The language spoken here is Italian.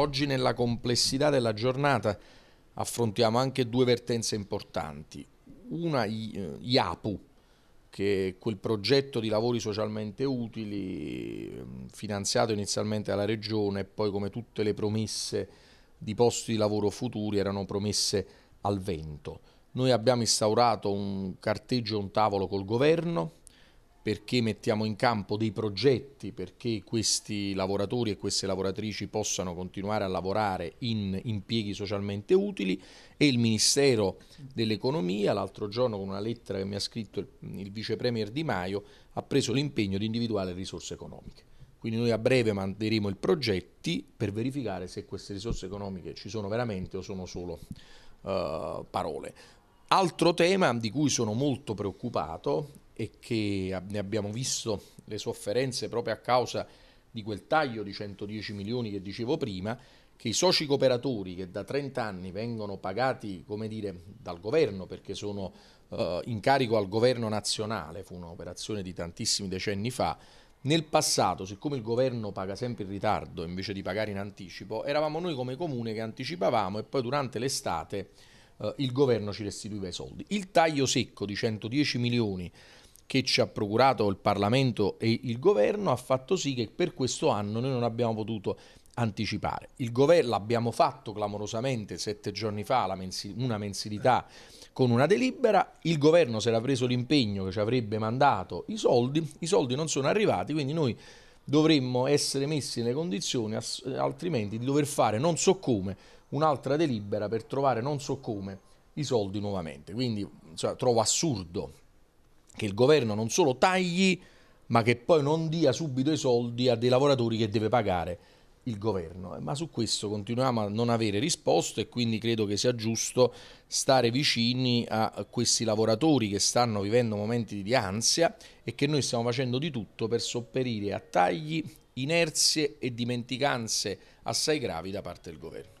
Oggi nella complessità della giornata affrontiamo anche due vertenze importanti. Una, eh, IAPU, che è quel progetto di lavori socialmente utili ehm, finanziato inizialmente dalla Regione e poi come tutte le promesse di posti di lavoro futuri erano promesse al vento. Noi abbiamo instaurato un carteggio e un tavolo col governo, perché mettiamo in campo dei progetti, perché questi lavoratori e queste lavoratrici possano continuare a lavorare in impieghi socialmente utili e il Ministero dell'Economia, l'altro giorno con una lettera che mi ha scritto il, il Vice Premier Di Maio, ha preso l'impegno di individuare risorse economiche. Quindi noi a breve manderemo i progetti per verificare se queste risorse economiche ci sono veramente o sono solo uh, parole. Altro tema di cui sono molto preoccupato e che ne abbiamo visto le sofferenze proprio a causa di quel taglio di 110 milioni che dicevo prima, che i soci cooperatori che da 30 anni vengono pagati, come dire, dal governo perché sono eh, in carico al governo nazionale, fu un'operazione di tantissimi decenni fa, nel passato, siccome il governo paga sempre in ritardo invece di pagare in anticipo, eravamo noi come comune che anticipavamo e poi durante l'estate eh, il governo ci restituiva i soldi. Il taglio secco di 110 milioni che ci ha procurato il Parlamento e il Governo ha fatto sì che per questo anno noi non abbiamo potuto anticipare. Il governo l'abbiamo fatto clamorosamente sette giorni fa, mensil una mensilità con una delibera, il governo si era preso l'impegno che ci avrebbe mandato i soldi, i soldi non sono arrivati, quindi noi dovremmo essere messi nelle condizioni altrimenti di dover fare non so come un'altra delibera per trovare non so come i soldi nuovamente. Quindi cioè, trovo assurdo che il governo non solo tagli, ma che poi non dia subito i soldi a dei lavoratori che deve pagare il governo. Eh, ma su questo continuiamo a non avere risposte e quindi credo che sia giusto stare vicini a questi lavoratori che stanno vivendo momenti di ansia e che noi stiamo facendo di tutto per sopperire a tagli, inerzie e dimenticanze assai gravi da parte del governo.